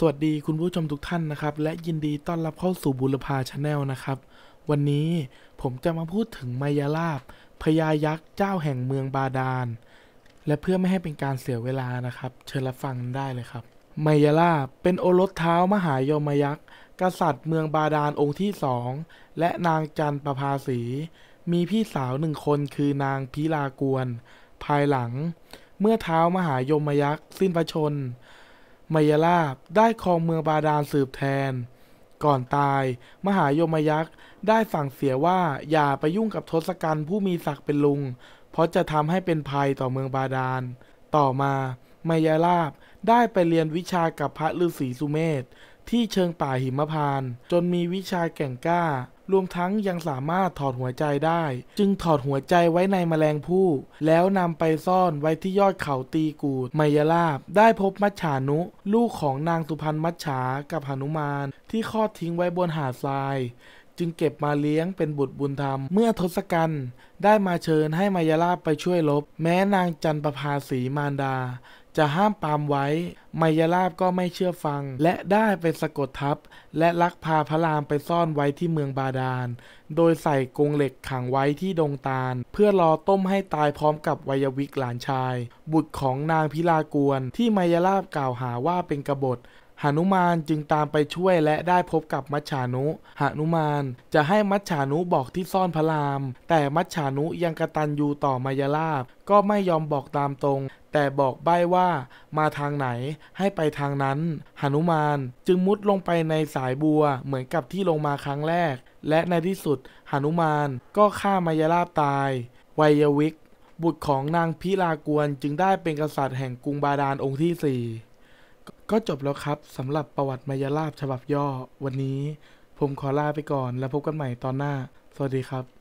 สวัสดีคุณผู้ชมทุกท่านนะครับ และยินดีต้อนรับเข้าสู่บุรพาชาแนลนะครับ วันนี้ผมจะมาพูดถึงมายาลาบพญายักษ์เจ้าแห่งเมืองบาดาลและเพื่อไม่ให้เป็นการเสียเวลานะครับ เชิญรับฟังได้เลยครับมายาลาบเป็นโอรสเท้ามหายมยักษ์กษัตริย์เมืองบาดาลองค์ที่สอง และนางจันประภาสี มีพี่สาวหนึ่งคน คือนางพิลากวน ภายหลัง เมื่อเท้ามหายมยักษ์สิ้นพระชนม์มายราบได้ครองเมืองบาดาลสืบแทน ก่อนตาย มหายมยักษ์ ได้สั่งเสียว่าอย่าไปยุ่งกับทศกัณฐ์ผู้มีศักดิ์เป็นลุง เพราะจะทำให้เป็นภัยต่อเมืองบาดาลต่อมามายราบได้ไปเรียนวิชากับพระฤาษีสุเมธที่เชิงป่าหิมพานต์จนมีวิชาแก่งกล้า รวมทั้งยังสามารถถอดหัวใจได้ จึงถอดหัวใจไว้ในแมลงผู้ แล้วนำไปซ่อนไว้ที่ยอดเขาตีกูดไมยราบ ได้พบมัจฉานุ ลูกของนางสุพรรณมัจฉากับหนุมาน ที่คลอดทิ้งไว้บนหาดทราย จึงเก็บมาเลี้ยงเป็นบุตรบุญธรรมเมื่อทศกัณฐ์ได้มาเชิญให้มายาบไปช่วยลบ แม้นางจันประภาสีมารดาจะห้ามปามไว้ ไมยราบก็ไม่เชื่อฟัง และได้ไปสะกดทับและลักพาพระรามไปซ่อนไว้ที่เมืองบาดาลโดยใส่กรงเหล็กขังไว้ที่ดงตาล เพื่อรอต้มให้ตายพร้อมกับวัยวิกหลานชาย บุตรของนางพิลากวนที่ไมยราบกล่าวหาว่าเป็นกบฏหนุมานจึงตามไปช่วยและได้พบกับมัชชานุหนุมาน จะให้มัชชานุบอกที่ซ่อนพระราม แต่มัชชานุยังกระตันยูต่อมายาลาบ ก็ไม่ยอมบอกตามตรง แต่บอกใบ้ว่ามาทางไหน ให้ไปทางนั้น หนุมานจึงมุดลงไปในสายบัว เหมือนกับที่ลงมาครั้งแรก และในที่สุดหนุมานก็ฆ่ามายาลาบตาย ไวยวิก บุตรของนางพิลากวนจึงได้เป็นกษัตริย์แห่งกรุงบาดาลองค์ที่สี่ก็จบแล้วครับสำหรับประวัติมายาลาบฉบับย่อ วันนี้ ผมขอลาไปก่อนแล้วพบกันใหม่ตอนหน้า สวัสดีครับ